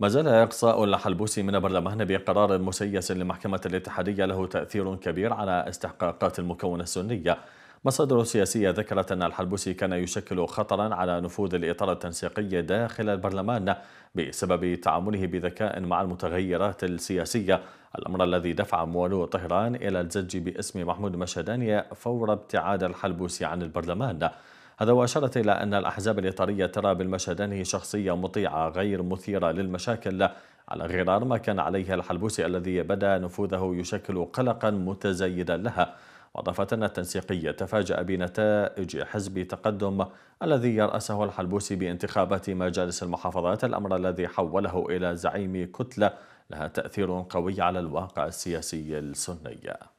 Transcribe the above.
ما زال إقصاء الحلبوسي من البرلمان بقرار مسيس لمحكمة الاتحادية له تأثير كبير على استحقاقات المكون السنية مصادر سياسية ذكرت أن الحلبوسي كان يشكل خطرا على نفوذ الإطار التنسيقي داخل البرلمان بسبب تعامله بذكاء مع المتغيرات السياسية الأمر الذي دفع موالو طهران إلى الزج باسم محمود مشهداني فور ابتعاد الحلبوسي عن البرلمان هذا وأشارت إلى أن الأحزاب الإطارية ترى بالمشهدين شخصية مطيعة غير مثيرة للمشاكل على غرار ما كان عليه الحلبوسي الذي بدا نفوذه يشكل قلقا متزايدا لها وأضافت أن التنسيقية تفاجأ بنتائج حزب تقدم الذي يرأسه الحلبوسي بانتخابات مجالس المحافظات الأمر الذي حوله إلى زعيم كتلة لها تأثير قوي على الواقع السياسي السني